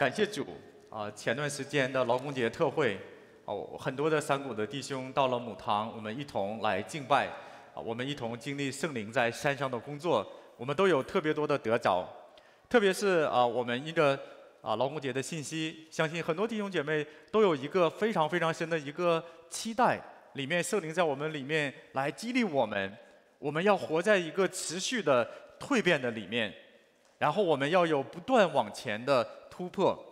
感谢主啊！前段时间的劳工节特会，哦，很多的山谷的弟兄到了母堂，我们一同来敬拜，啊，我们一同经历圣灵在山上的工作，我们都有特别多的得着，特别是啊，我们因着啊劳工节的信息，相信很多弟兄姐妹都有一个非常非常深的一个期待，里面圣灵在我们里面来激励我们，我们要活在一个持续的蜕变的里面，然后我们要有不断往前的。突破，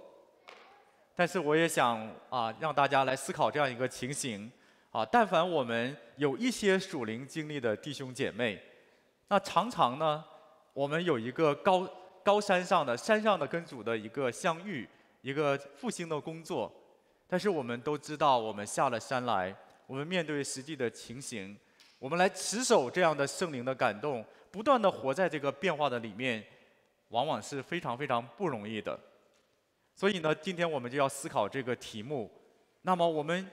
但是我也想啊，让大家来思考这样一个情形啊。但凡我们有一些属灵经历的弟兄姐妹，那常常呢，我们有一个高高山上的山上的根主的一个相遇，一个复兴的工作。但是我们都知道，我们下了山来，我们面对实际的情形，我们来持守这样的圣灵的感动，不断的活在这个变化的里面，往往是非常非常不容易的。所以呢，今天我们就要思考这个题目。那么我们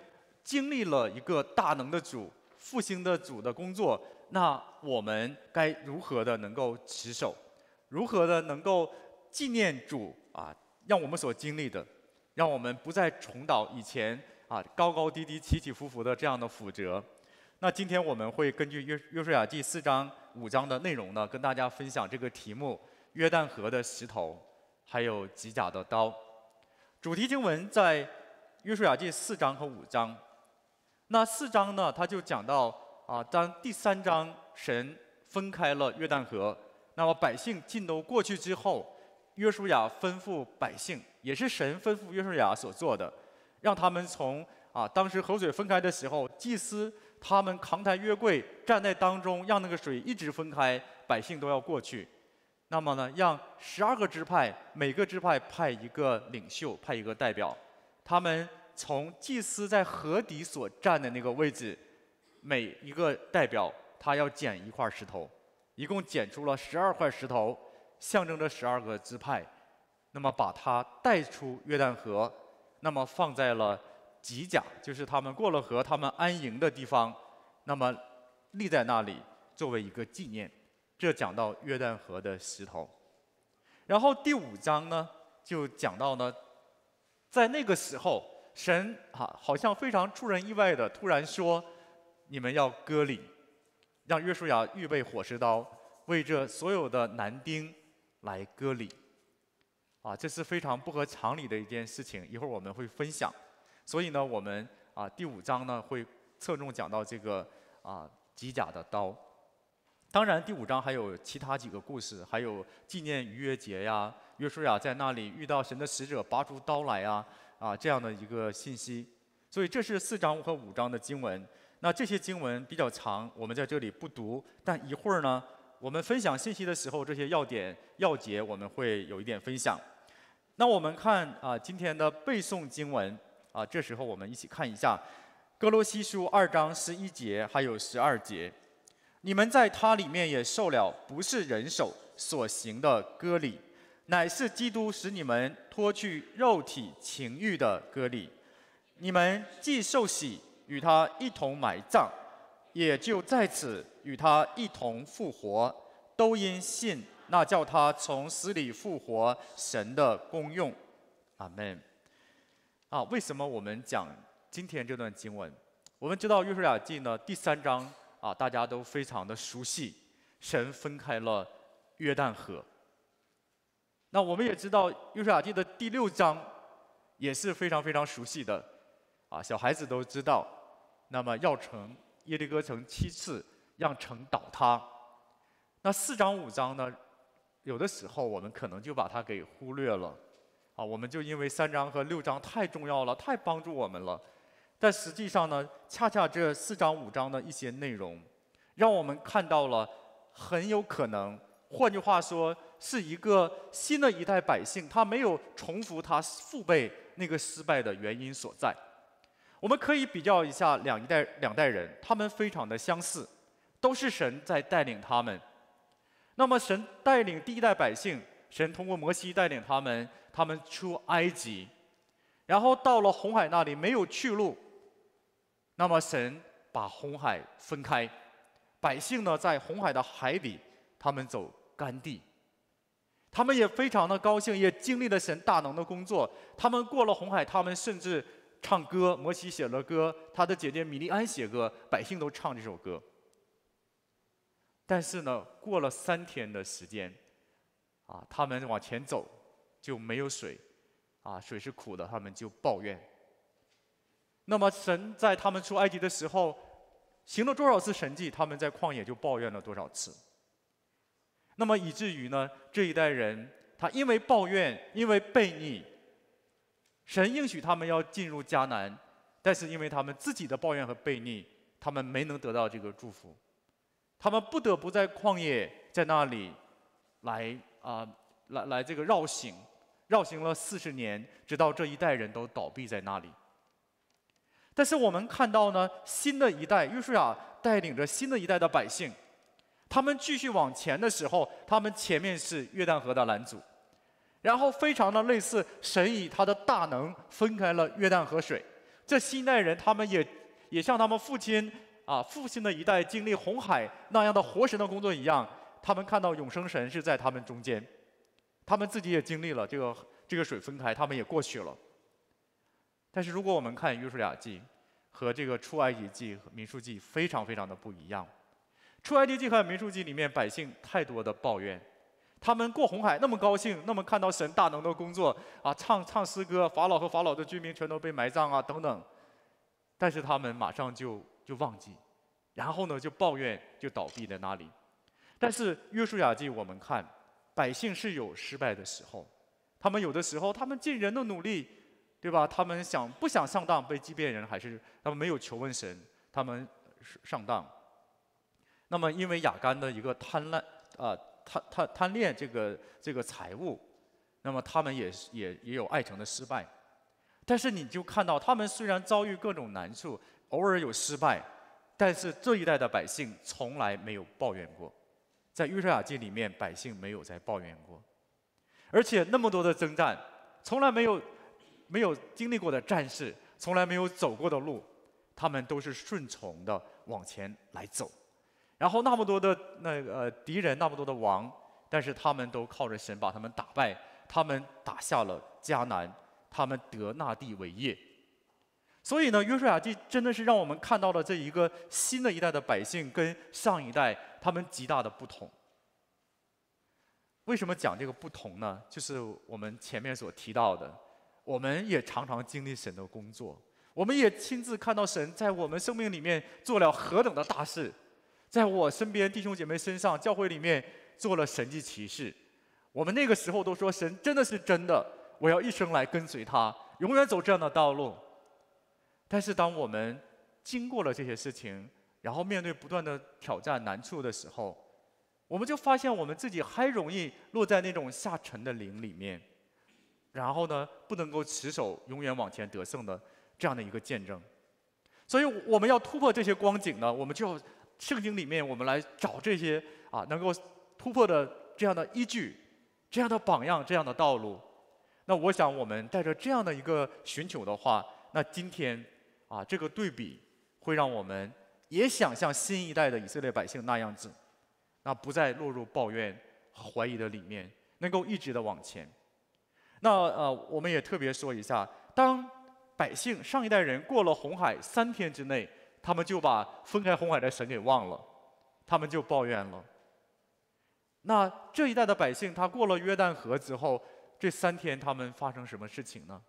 经历了一个大能的主复兴的主的工作，那我们该如何的能够持守，如何的能够纪念主啊，让我们所经历的，让我们不再重蹈以前啊高高低低起起伏伏的这样的覆辙。那今天我们会根据约约书亚第四章五章的内容呢，跟大家分享这个题目：约旦河的石头，还有棘甲的刀。主题经文在约书亚记四章和五章。那四章呢，他就讲到啊，当第三章神分开了约旦河，那么百姓尽都过去之后，约书亚吩咐百姓，也是神吩咐约书亚所做的，让他们从啊当时河水分开的时候，祭司他们扛抬约柜站在当中，让那个水一直分开，百姓都要过去。那么呢，让十二个支派，每个支派派一个领袖，派一个代表，他们从祭司在河底所站的那个位置，每一个代表他要捡一块石头，一共捡出了十二块石头，象征着十二个支派，那么把它带出约旦河，那么放在了吉甲，就是他们过了河，他们安营的地方，那么立在那里作为一个纪念。这讲到约旦河的西头，然后第五章呢，就讲到呢，在那个时候，神啊，好像非常出人意外的，突然说，你们要割礼，让约书亚预备火石刀，为这所有的男丁来割礼，啊，这是非常不合常理的一件事情。一会儿我们会分享，所以呢，我们啊，第五章呢会侧重讲到这个啊，机甲的刀。当然，第五章还有其他几个故事，还有纪念逾越节呀，约书亚在那里遇到神的使者，拔出刀来呀，啊，这样的一个信息。所以这是四章和五章的经文。那这些经文比较长，我们在这里不读，但一会儿呢，我们分享信息的时候，这些要点要节我们会有一点分享。那我们看啊，今天的背诵经文啊，这时候我们一起看一下，哥罗西书二章十一节还有十二节。你们在他里面也受了不是人手所行的割礼，乃是基督使你们脱去肉体情欲的割礼。你们既受洗与他一同埋葬，也就在此与他一同复活，都因信那叫他从死里复活神的功用。阿门。啊，为什么我们讲今天这段经文？我们知道约书亚记呢第三章。啊，大家都非常的熟悉，神分开了约旦河。那我们也知道《约书亚记》的第六章也是非常非常熟悉的，啊，小孩子都知道。那么，要城耶利哥城七次让城倒塌。那四章五章呢？有的时候我们可能就把它给忽略了，啊，我们就因为三章和六章太重要了，太帮助我们了。但实际上呢，恰恰这四章五章的一些内容，让我们看到了很有可能，换句话说，是一个新的一代百姓，他没有重复他父辈那个失败的原因所在。我们可以比较一下两一代两代人，他们非常的相似，都是神在带领他们。那么神带领第一代百姓，神通过摩西带领他们，他们出埃及，然后到了红海那里没有去路。那么神把红海分开，百姓呢在红海的海里，他们走干地，他们也非常的高兴，也经历了神大能的工作。他们过了红海，他们甚至唱歌，摩西写了歌，他的姐姐米利安写歌，百姓都唱这首歌。但是呢，过了三天的时间，啊，他们往前走就没有水，啊，水是苦的，他们就抱怨。那么神在他们出埃及的时候行了多少次神迹，他们在旷野就抱怨了多少次。那么以至于呢，这一代人他因为抱怨，因为悖逆，神应许他们要进入迦南，但是因为他们自己的抱怨和悖逆，他们没能得到这个祝福，他们不得不在旷野在那里来啊，来来这个绕行，绕行了四十年，直到这一代人都倒闭在那里。但是我们看到呢，新的一代约书亚带领着新的一代的百姓，他们继续往前的时候，他们前面是约旦河的拦阻，然后非常的类似神以他的大能分开了约旦河水，这新一代人他们也也像他们父亲啊父亲的一代经历红海那样的活神的工作一样，他们看到永生神是在他们中间，他们自己也经历了这个这个水分开，他们也过去了。但是如果我们看《约书亚记》和这个《出埃及记》和《民数记》非常非常的不一样，《出埃及记》和《民数记》里面百姓太多的抱怨，他们过红海那么高兴，那么看到神大能的工作啊，唱唱诗歌，法老和法老的居民全都被埋葬啊等等，但是他们马上就就忘记，然后呢就抱怨就倒闭在那里。但是《约书亚记》我们看，百姓是有失败的时候，他们有的时候他们尽人的努力。对吧？他们想不想上当被欺骗人，还是他们没有求问神，他们上上当。那么，因为亚干的一个贪婪啊，贪贪贪恋这个这个财物，那么他们也也也有爱情的失败。但是，你就看到他们虽然遭遇各种难处，偶尔有失败，但是这一代的百姓从来没有抱怨过。在约瑟亚记里面，百姓没有在抱怨过，而且那么多的征战，从来没有。没有经历过的战事，从来没有走过的路，他们都是顺从的往前来走。然后那么多的那个敌人，那么多的王，但是他们都靠着神把他们打败，他们打下了迦南，他们得那地为业。所以呢，约书亚记真的是让我们看到了这一个新的一代的百姓跟上一代他们极大的不同。为什么讲这个不同呢？就是我们前面所提到的。我们也常常经历神的工作，我们也亲自看到神在我们生命里面做了何等的大事，在我身边弟兄姐妹身上、教会里面做了神迹奇事。我们那个时候都说神真的是真的，我要一生来跟随他，永远走这样的道路。但是当我们经过了这些事情，然后面对不断的挑战难处的时候，我们就发现我们自己还容易落在那种下沉的灵里面。然后呢，不能够持守永远往前得胜的这样的一个见证，所以我们要突破这些光景呢，我们就要圣经里面我们来找这些啊能够突破的这样的依据、这样的榜样、这样的道路。那我想，我们带着这样的一个寻求的话，那今天啊这个对比会让我们也想像新一代的以色列百姓那样子，那不再落入抱怨和怀疑的里面，能够一直的往前。那呃，我们也特别说一下，当百姓上一代人过了红海三天之内，他们就把分开红海的神给忘了，他们就抱怨了。那这一代的百姓，他过了约旦河之后，这三天他们发生什么事情呢？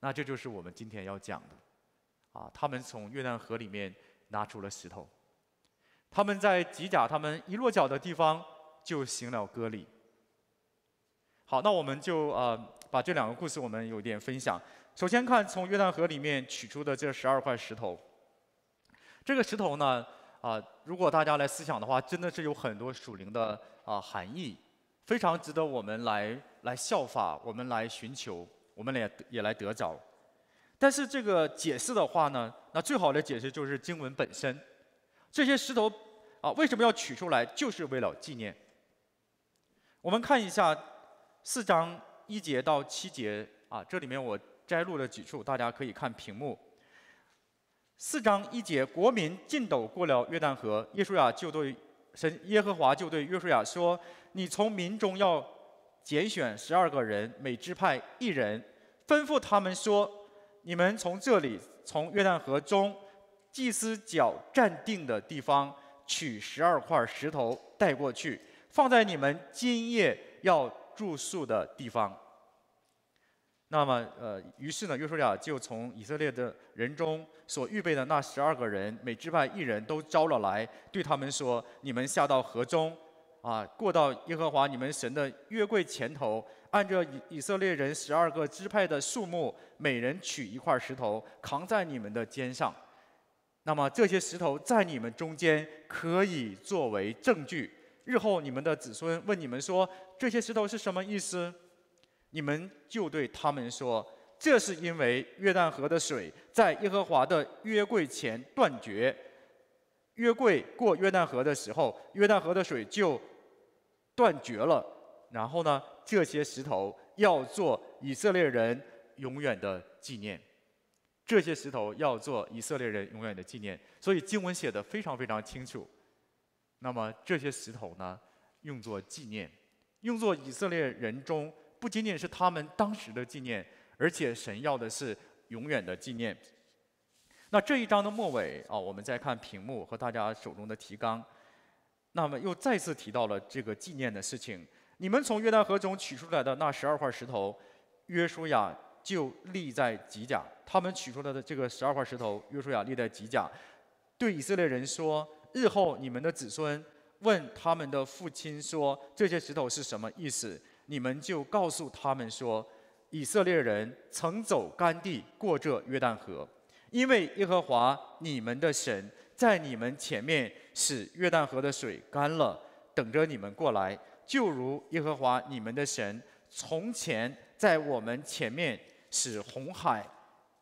那这就是我们今天要讲的，啊，他们从约旦河里面拿出了石头，他们在吉甲他们一落脚的地方就行了割礼。好，那我们就呃把这两个故事我们有点分享。首先看从约旦河里面取出的这十二块石头，这个石头呢啊，如果大家来思想的话，真的是有很多属灵的啊含义，非常值得我们来来效法，我们来寻求，我们来也来得着。但是这个解释的话呢，那最好的解释就是经文本身。这些石头啊为什么要取出来，就是为了纪念。我们看一下。四章一节到七节啊，这里面我摘录了几处，大家可以看屏幕。四章一节，国民尽斗过了约旦河，耶书亚就对神，耶和华就对约书亚说：“你从民中要拣选十二个人，每支派一人，吩咐他们说：你们从这里，从约旦河中祭司脚站定的地方，取十二块石头带过去，放在你们今夜要。”住宿的地方。那么，呃，于是呢，约书亚就从以色列的人中所预备的那十二个人，每支派一人都招了来，对他们说：“你们下到河中，啊，过到耶和华你们神的约柜前头，按照以以色列人十二个支派的数目，每人取一块石头，扛在你们的肩上。那么，这些石头在你们中间可以作为证据。日后你们的子孙问你们说。”这些石头是什么意思？你们就对他们说：“这是因为约旦河的水在耶和华的约柜前断绝。约柜过约旦河的时候，约旦河的水就断绝了。然后呢，这些石头要做以色列人永远的纪念。这些石头要做以色列人永远的纪念。所以经文写的非常非常清楚。那么这些石头呢，用作纪念。”用作以色列人中不仅仅是他们当时的纪念，而且神要的是永远的纪念。那这一章的末尾啊，我们再看屏幕和大家手中的提纲，那么又再次提到了这个纪念的事情。你们从约旦河中取出来的那十二块石头，约书亚就立在吉甲。他们取出来的这个十二块石头，约书亚立在吉甲，对以色列人说：日后你们的子孙。问他们的父亲说：“这些石头是什么意思？”你们就告诉他们说：“以色列人曾走干地过这约旦河，因为耶和华你们的神在你们前面使约旦河的水干了，等着你们过来，就如耶和华你们的神从前在我们前面使红海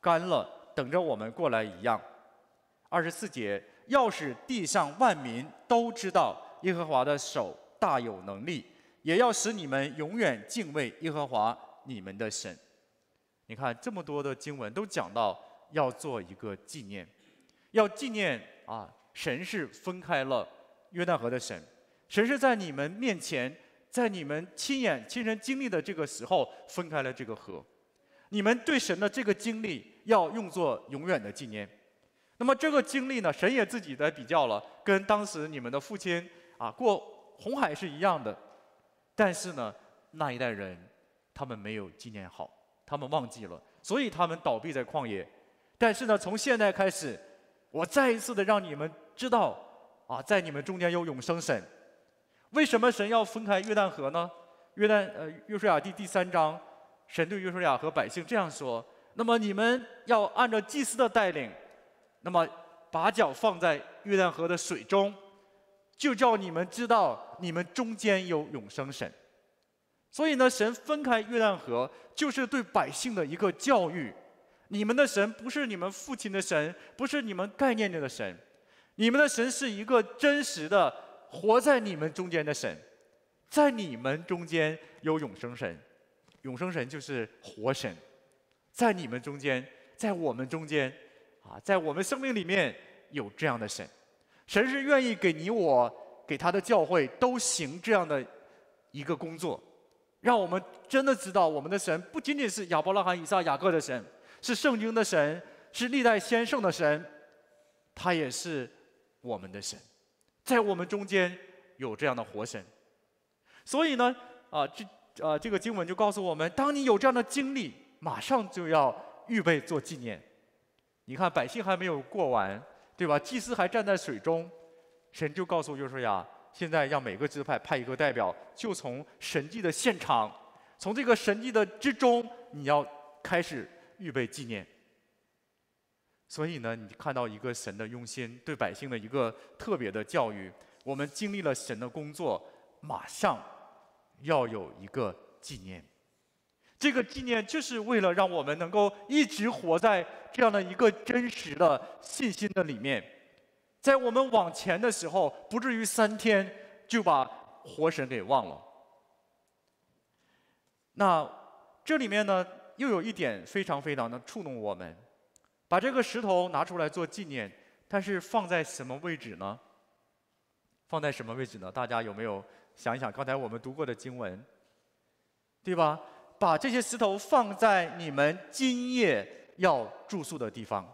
干了，等着我们过来一样。”二十四节，要是地上万民都知道。耶和华的手大有能力，也要使你们永远敬畏耶和华你们的神。你看，这么多的经文都讲到要做一个纪念，要纪念啊，神是分开了约旦河的神，神是在你们面前，在你们亲眼亲身经历的这个时候分开了这个河，你们对神的这个经历要用作永远的纪念。那么这个经历呢，神也自己在比较了，跟当时你们的父亲。啊，过红海是一样的，但是呢，那一代人，他们没有纪念好，他们忘记了，所以他们倒闭在旷野。但是呢，从现在开始，我再一次的让你们知道，啊，在你们中间有永生神。为什么神要分开约旦河呢？约旦呃约书亚第第三章，神对约书亚和百姓这样说：，那么你们要按照祭司的带领，那么把脚放在约旦河的水中。就叫你们知道，你们中间有永生神。所以呢，神分开约旦河，就是对百姓的一个教育。你们的神不是你们父亲的神，不是你们概念里的神。你们的神是一个真实的、活在你们中间的神，在你们中间有永生神。永生神就是活神，在你们中间，在我们中间，啊，在我们生命里面有这样的神。神是愿意给你我给他的教会都行这样的一个工作，让我们真的知道我们的神不仅仅是亚伯拉罕、以撒、雅各的神，是圣经的神，是历代先圣的神，他也是我们的神，在我们中间有这样的活神。所以呢，啊，这啊，这个经文就告诉我们：当你有这样的经历，马上就要预备做纪念。你看，百姓还没有过完。对吧？祭司还站在水中，神就告诉约书亚：“现在让每个支派派一个代表，就从神迹的现场，从这个神迹的之中，你要开始预备纪念。所以呢，你看到一个神的用心，对百姓的一个特别的教育。我们经历了神的工作，马上要有一个纪念。”这个纪念就是为了让我们能够一直活在这样的一个真实的信心的里面，在我们往前的时候，不至于三天就把活神给忘了。那这里面呢，又有一点非常非常的触动我们，把这个石头拿出来做纪念，但是放在什么位置呢？放在什么位置呢？大家有没有想一想刚才我们读过的经文？对吧？把这些石头放在你们今夜要住宿的地方。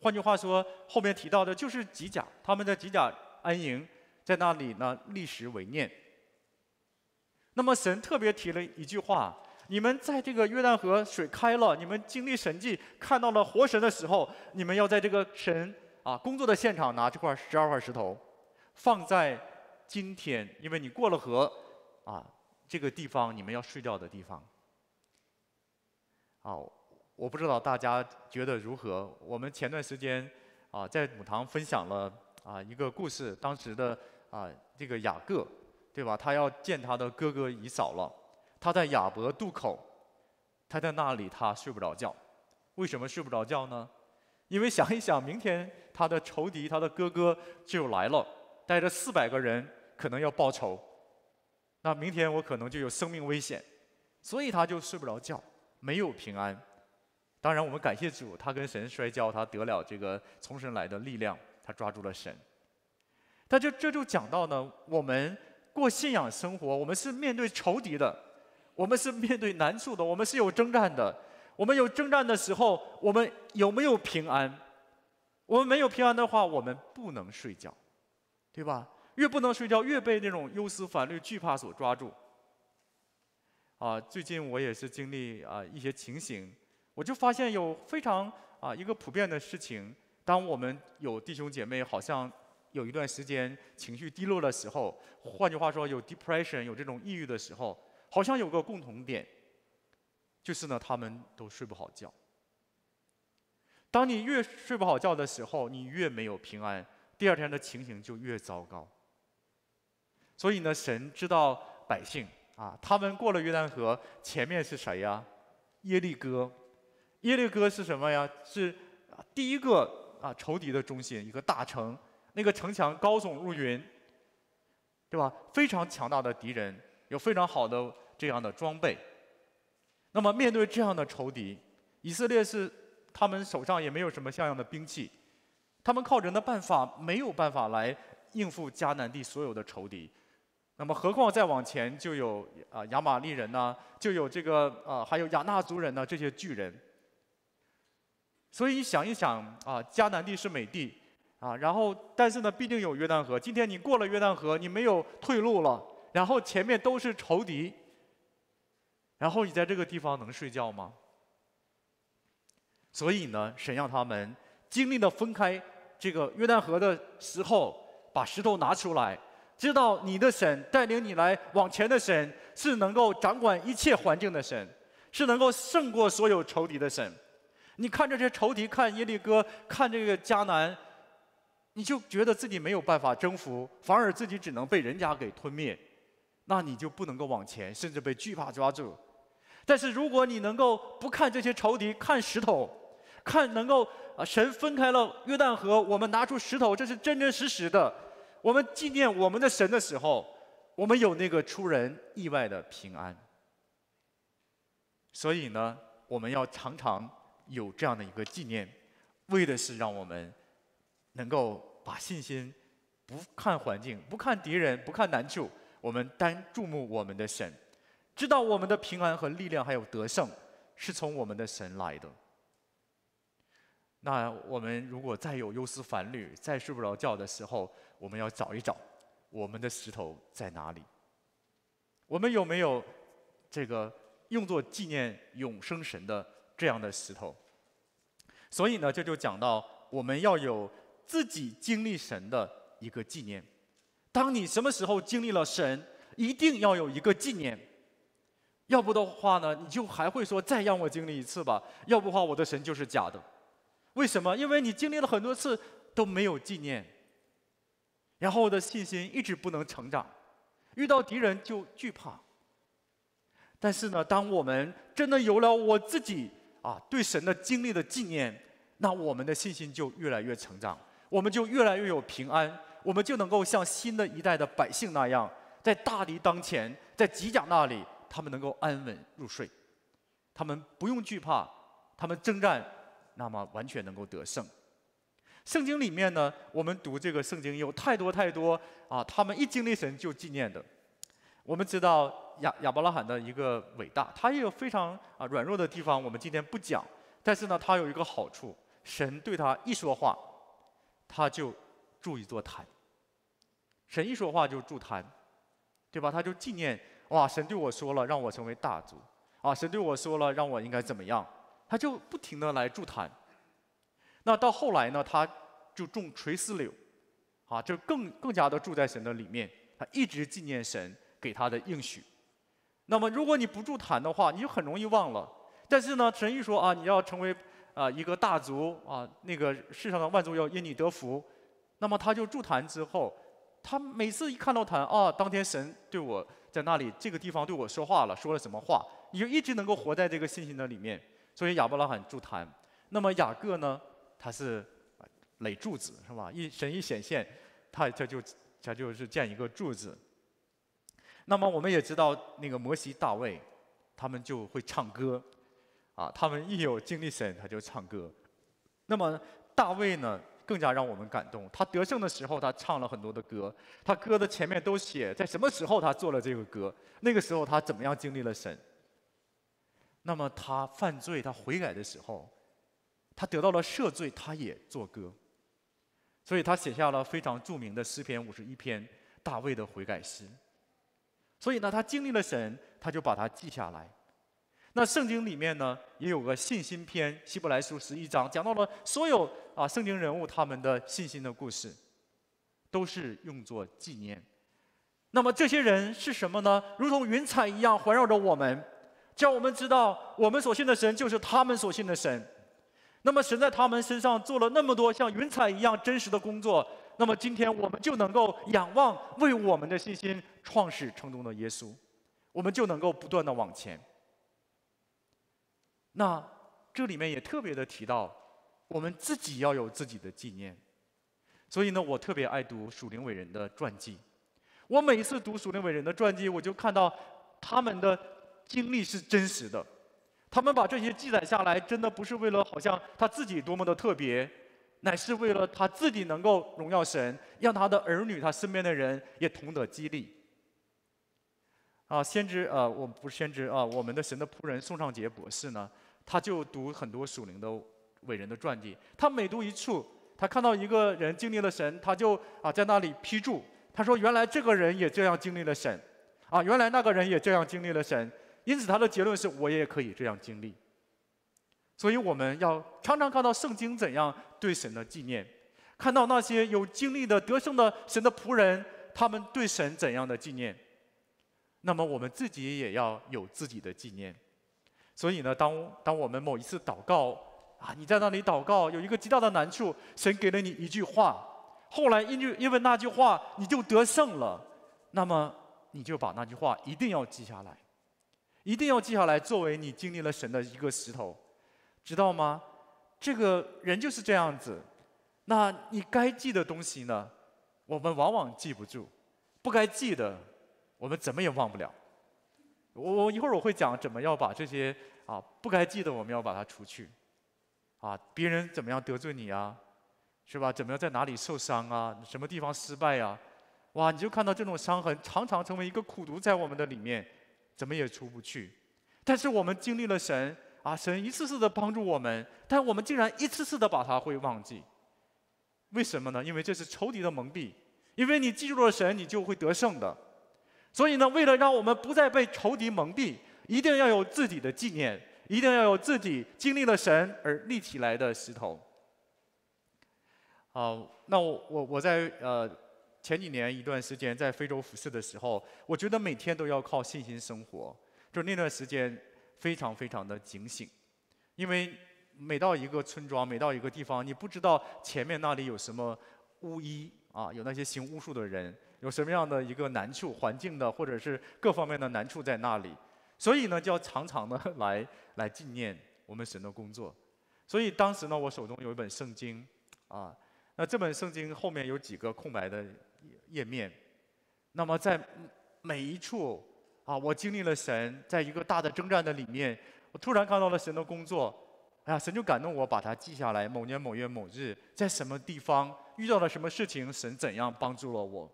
换句话说，后面提到的就是吉甲，他们在吉甲安营，在那里呢，立石为念。那么神特别提了一句话：你们在这个约旦河水开了，你们经历神迹，看到了活神的时候，你们要在这个神啊工作的现场拿这块十二块石头，放在今天，因为你过了河，啊。这个地方，你们要睡觉的地方。啊，我不知道大家觉得如何？我们前段时间啊，在母堂分享了啊一个故事，当时的啊这个雅各，对吧？他要见他的哥哥以扫了，他在雅伯渡口，他在那里他睡不着觉，为什么睡不着觉呢？因为想一想，明天他的仇敌，他的哥哥就来了，带着四百个人，可能要报仇。那明天我可能就有生命危险，所以他就睡不着觉，没有平安。当然，我们感谢主，他跟神摔跤，他得了这个从神来的力量，他抓住了神。但这这就讲到呢，我们过信仰生活，我们是面对仇敌的，我们是面对难处的，我们是有征战的。我们有征战的时候，我们有没有平安？我们没有平安的话，我们不能睡觉，对吧？越不能睡觉，越被那种忧思烦虑、惧怕所抓住。啊，最近我也是经历啊一些情形，我就发现有非常啊一个普遍的事情：，当我们有弟兄姐妹好像有一段时间情绪低落的时候，换句话说，有 depression，有这种抑郁的时候，好像有个共同点，就是呢，他们都睡不好觉。当你越睡不好觉的时候，你越没有平安，第二天的情形就越糟糕。所以呢，神知道百姓啊，他们过了约旦河，前面是谁呀？耶利哥，耶利哥是什么呀？是第一个啊仇敌的中心，一个大城，那个城墙高耸入云，对吧？非常强大的敌人，有非常好的这样的装备。那么面对这样的仇敌，以色列是他们手上也没有什么像样的兵器，他们靠人的办法没有办法来应付迦南地所有的仇敌。那么，何况再往前就有啊亚玛力人呢，就有这个啊还有亚纳族人呢，这些巨人。所以你想一想啊，迦南地是美地啊，然后但是呢，毕竟有约旦河。今天你过了约旦河，你没有退路了，然后前面都是仇敌，然后你在这个地方能睡觉吗？所以呢，神让他们经历了分开这个约旦河的时候，把石头拿出来。知道你的神带领你来往前的神是能够掌管一切环境的神，是能够胜过所有仇敌的神。你看这些仇敌，看耶利哥，看这个迦南，你就觉得自己没有办法征服，反而自己只能被人家给吞灭。那你就不能够往前，甚至被惧怕抓住。但是如果你能够不看这些仇敌，看石头，看能够啊神分开了约旦河，我们拿出石头，这是真真实实的。我们纪念我们的神的时候，我们有那个出人意外的平安。所以呢，我们要常常有这样的一个纪念，为的是让我们能够把信心不看环境、不看敌人、不看难处，我们单注目我们的神，知道我们的平安和力量还有得胜是从我们的神来的。那我们如果再有忧思烦虑、再睡不着觉的时候，我们要找一找我们的石头在哪里？我们有没有这个用作纪念永生神的这样的石头？所以呢，这就讲到我们要有自己经历神的一个纪念。当你什么时候经历了神，一定要有一个纪念，要不的话呢，你就还会说再让我经历一次吧。要不的话，我的神就是假的。为什么？因为你经历了很多次都没有纪念，然后我的信心一直不能成长，遇到敌人就惧怕。但是呢，当我们真的有了我自己啊对神的经历的纪念，那我们的信心就越来越成长，我们就越来越有平安，我们就能够像新的一代的百姓那样，在大敌当前，在吉甲那里，他们能够安稳入睡，他们不用惧怕，他们征战。那么完全能够得胜。圣经里面呢，我们读这个圣经有太多太多啊，他们一经历神就纪念的。我们知道亚亚伯拉罕的一个伟大，他也有非常啊软弱的地方，我们今天不讲。但是呢，他有一个好处，神对他一说话，他就筑一座坛。神一说话就筑坛，对吧？他就纪念，哇！神对我说了，让我成为大族啊！神对我说了，让我应该怎么样？他就不停的来助坛，那到后来呢，他就种垂丝柳，啊，就更更加的住在神的里面。他一直纪念神给他的应许。那么，如果你不助坛的话，你就很容易忘了。但是呢，神一说啊，你要成为啊一个大族啊，那个世上的万族要因你得福，那么他就助坛之后，他每次一看到坛啊，当天神对我在那里这个地方对我说话了，说了什么话，你就一直能够活在这个信心的里面。所以亚伯拉罕助坛，那么雅各呢？他是垒柱子，是吧？一神一显现，他他就他就是建一个柱子。那么我们也知道那个摩西、大卫，他们就会唱歌，啊，他们一有经历神，他就唱歌。那么大卫呢，更加让我们感动。他得胜的时候，他唱了很多的歌。他歌的前面都写在什么时候他做了这个歌，那个时候他怎么样经历了神。那么他犯罪，他悔改的时候，他得到了赦罪，他也作歌，所以他写下了非常著名的诗篇五十一篇，大卫的悔改诗。所以呢，他经历了神，他就把它记下来。那圣经里面呢，也有个信心篇，希伯来书十一章，讲到了所有啊圣经人物他们的信心的故事，都是用作纪念。那么这些人是什么呢？如同云彩一样环绕着我们。叫我们知道，我们所信的神就是他们所信的神。那么神在他们身上做了那么多像云彩一样真实的工作，那么今天我们就能够仰望为我们的信心创始成功的耶稣，我们就能够不断的往前。那这里面也特别的提到，我们自己要有自己的纪念。所以呢，我特别爱读属灵伟人的传记。我每一次读属灵伟人的传记，我就看到他们的。经历是真实的，他们把这些记载下来，真的不是为了好像他自己多么的特别，乃是为了他自己能够荣耀神，让他的儿女、他身边的人也同得激励。啊，先知啊，我不是先知啊，我们的神的仆人宋尚杰博士呢，他就读很多属灵的伟人的传记，他每读一处，他看到一个人经历了神，他就啊在那里批注，他说原来这个人也这样经历了神，啊，原来那个人也这样经历了神。因此，他的结论是：我也可以这样经历。所以，我们要常常看到圣经怎样对神的纪念，看到那些有经历的得胜的神的仆人，他们对神怎样的纪念。那么，我们自己也要有自己的纪念。所以呢，当当我们某一次祷告啊，你在那里祷告，有一个极大的难处，神给了你一句话，后来因因为那句话你就得胜了，那么你就把那句话一定要记下来。一定要记下来，作为你经历了神的一个石头，知道吗？这个人就是这样子。那你该记的东西呢？我们往往记不住，不该记的，我们怎么也忘不了。我我一会儿我会讲怎么要把这些啊不该记的我们要把它除去。啊，别人怎么样得罪你啊？是吧？怎么样在哪里受伤啊？什么地方失败呀？哇，你就看到这种伤痕，常常成为一个苦毒在我们的里面。怎么也出不去，但是我们经历了神啊，神一次次的帮助我们，但我们竟然一次次的把它会忘记，为什么呢？因为这是仇敌的蒙蔽，因为你记住了神，你就会得胜的，所以呢，为了让我们不再被仇敌蒙蔽，一定要有自己的纪念，一定要有自己经历了神而立起来的石头。啊，那我我我在呃。前几年一段时间在非洲服饰的时候，我觉得每天都要靠信心生活，就那段时间非常非常的警醒，因为每到一个村庄，每到一个地方，你不知道前面那里有什么巫医啊，有那些行巫术的人，有什么样的一个难处、环境的，或者是各方面的难处在那里，所以呢，就要常常的来 来纪念我们神的工作。所以当时呢，我手中有一本圣经啊，那这本圣经后面有几个空白的。页面，那么在每一处啊，我经历了神在一个大的征战的里面，我突然看到了神的工作，哎呀，神就感动我把它记下来。某年某月某日，在什么地方遇到了什么事情，神怎样帮助了我。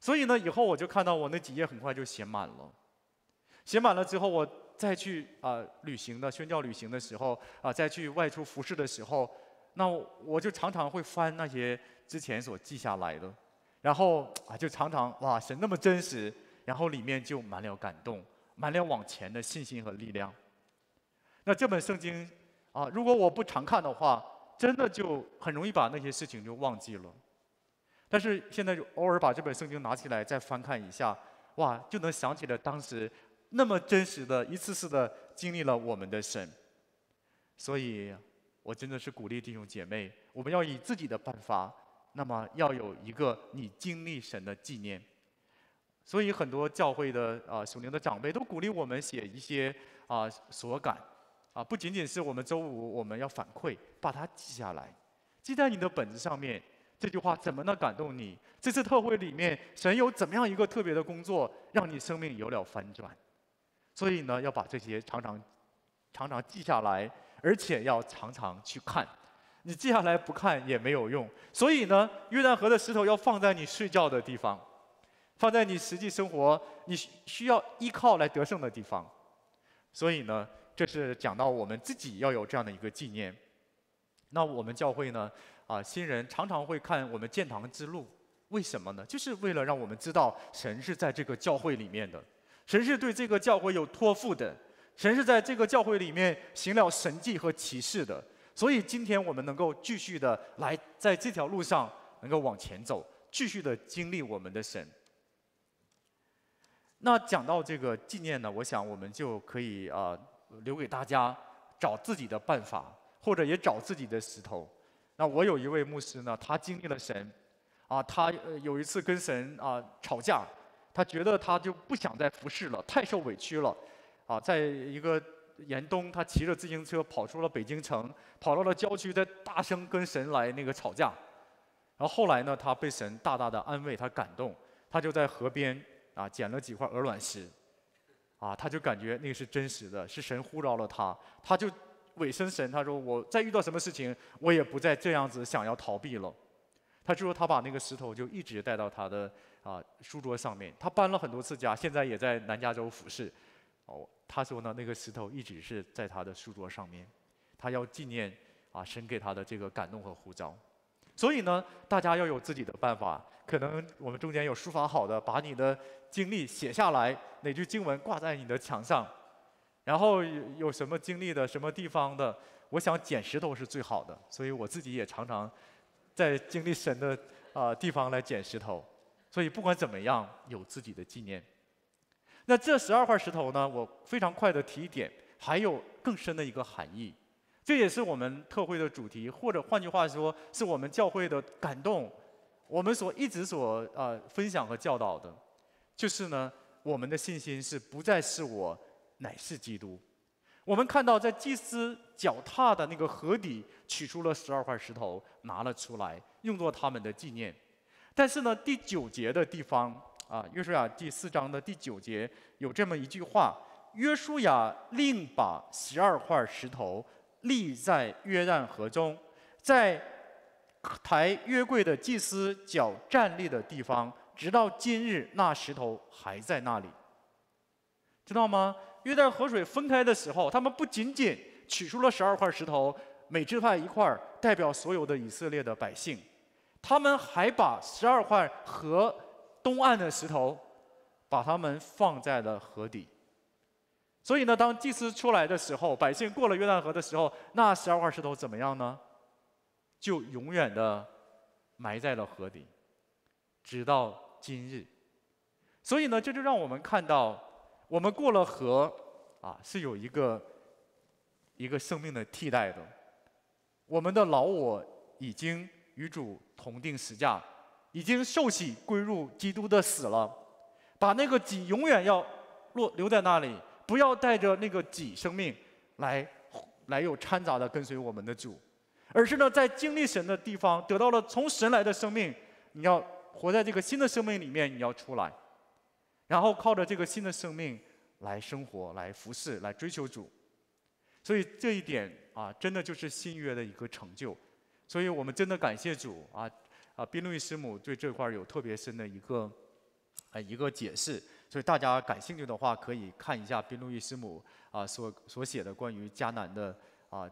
所以呢，以后我就看到我那几页很快就写满了，写满了之后，我再去啊旅行的宣教旅行的时候啊，再去外出服侍的时候，那我就常常会翻那些之前所记下来的。然后啊，就常常哇，神那么真实，然后里面就满脸感动，满脸往前的信心和力量。那这本圣经啊，如果我不常看的话，真的就很容易把那些事情就忘记了。但是现在就偶尔把这本圣经拿起来再翻看一下，哇，就能想起了当时那么真实的一次次的经历了我们的神。所以，我真的是鼓励弟兄姐妹，我们要以自己的办法。那么要有一个你经历神的纪念，所以很多教会的啊，属灵的长辈都鼓励我们写一些啊所感，啊不仅仅是我们周五我们要反馈，把它记下来，记在你的本子上面。这句话怎么能感动你？这次特会里面神有怎么样一个特别的工作，让你生命有了翻转？所以呢，要把这些常常常常记下来，而且要常常去看。你记下来不看也没有用，所以呢，约旦河的石头要放在你睡觉的地方，放在你实际生活你需要依靠来得胜的地方。所以呢，这是讲到我们自己要有这样的一个纪念。那我们教会呢，啊，新人常常会看我们建堂之路，为什么呢？就是为了让我们知道神是在这个教会里面的，神是对这个教会有托付的，神是在这个教会里面行了神迹和启示的。所以今天我们能够继续的来在这条路上能够往前走，继续的经历我们的神。那讲到这个纪念呢，我想我们就可以啊留给大家找自己的办法，或者也找自己的石头。那我有一位牧师呢，他经历了神，啊，他有一次跟神啊吵架，他觉得他就不想再服侍了，太受委屈了，啊，在一个。严冬，他骑着自行车跑出了北京城，跑到了郊区，在大声跟神来那个吵架。然后后来呢，他被神大大的安慰，他感动，他就在河边啊捡了几块鹅卵石，啊，他就感觉那个是真实的，是神护召了他。他就委身神，他说：“我再遇到什么事情，我也不再这样子想要逃避了。”他就说他把那个石头就一直带到他的啊书桌上面。他搬了很多次家，现在也在南加州俯视。哦，他说呢，那个石头一直是在他的书桌上面，他要纪念啊神给他的这个感动和呼召，所以呢，大家要有自己的办法。可能我们中间有书法好的，把你的经历写下来，哪句经文挂在你的墙上，然后有什么经历的什么地方的，我想捡石头是最好的。所以我自己也常常在经历神的啊地方来捡石头。所以不管怎么样，有自己的纪念。那这十二块石头呢？我非常快的提一点，还有更深的一个含义，这也是我们特会的主题，或者换句话说，是我们教会的感动，我们所一直所呃分享和教导的，就是呢，我们的信心是不再是我，乃是基督。我们看到在祭司脚踏的那个河底取出了十二块石头，拿了出来，用作他们的纪念。但是呢，第九节的地方。啊，约书亚第四章的第九节有这么一句话：约书亚另把十二块石头立在约旦河中，在抬约柜的祭司脚站立的地方，直到今日，那石头还在那里。知道吗？约旦河水分开的时候，他们不仅仅取出了十二块石头，每置派一块代表所有的以色列的百姓，他们还把十二块和。东岸的石头，把他们放在了河底。所以呢，当祭司出来的时候，百姓过了约旦河的时候，那十二块石头怎么样呢？就永远的埋在了河底，直到今日。所以呢，这就让我们看到，我们过了河啊，是有一个一个生命的替代的。我们的老我已经与主同定十架。已经受洗归入基督的死了，把那个己永远要落留在那里，不要带着那个己生命来来又掺杂的跟随我们的主，而是呢在经历神的地方得到了从神来的生命，你要活在这个新的生命里面，你要出来，然后靠着这个新的生命来生活、来服侍、来追求主，所以这一点啊，真的就是新约的一个成就，所以我们真的感谢主啊。啊，宾路易师母对这块有特别深的一个啊一个解释，所以大家感兴趣的话可以看一下宾路易师母啊所所写的关于迦南的啊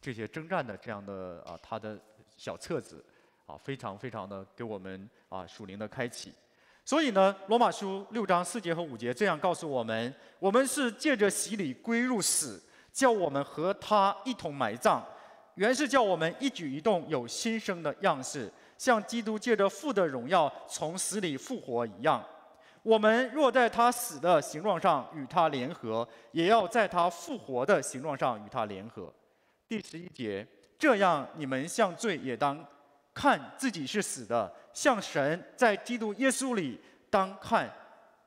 这些征战的这样的啊他的小册子啊，非常非常的给我们啊属灵的开启。所以呢，罗马书六章四节和五节这样告诉我们：我们是借着洗礼归入死，叫我们和他一同埋葬；原是叫我们一举一动有新生的样式。像基督借着父的荣耀从死里复活一样，我们若在他死的形状上与他联合，也要在他复活的形状上与他联合。第十一节，这样你们像罪也当看自己是死的，像神在基督耶稣里当看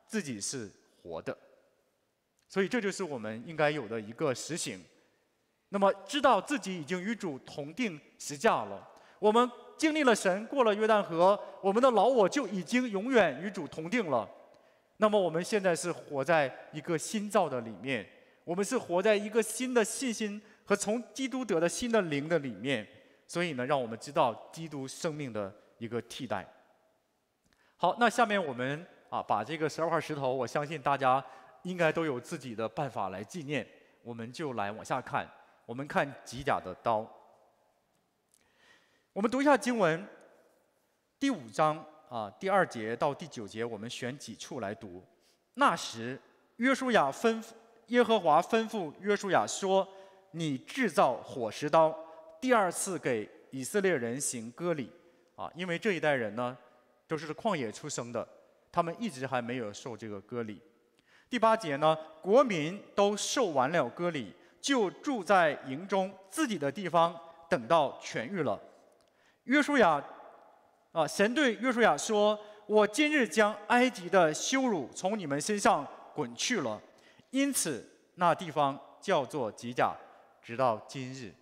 自己是活的。所以这就是我们应该有的一个实行。那么知道自己已经与主同定十架了，我们。经历了神，过了约旦河，我们的老我就已经永远与主同定了。那么我们现在是活在一个新造的里面，我们是活在一个新的信心和从基督得的新的灵的里面。所以呢，让我们知道基督生命的一个替代。好，那下面我们啊，把这个十二块石头，我相信大家应该都有自己的办法来纪念。我们就来往下看，我们看吉甲的刀。我们读一下经文，第五章啊第二节到第九节，我们选几处来读。那时，约书亚吩耶和华吩咐约书亚说：“你制造火石刀，第二次给以色列人行割礼。”啊，因为这一代人呢都是旷野出生的，他们一直还没有受这个割礼。第八节呢，国民都受完了割礼，就住在营中自己的地方，等到痊愈了。约书亚，啊！神对约书亚说：“我今日将埃及的羞辱从你们身上滚去了，因此那地方叫做吉甲，直到今日。”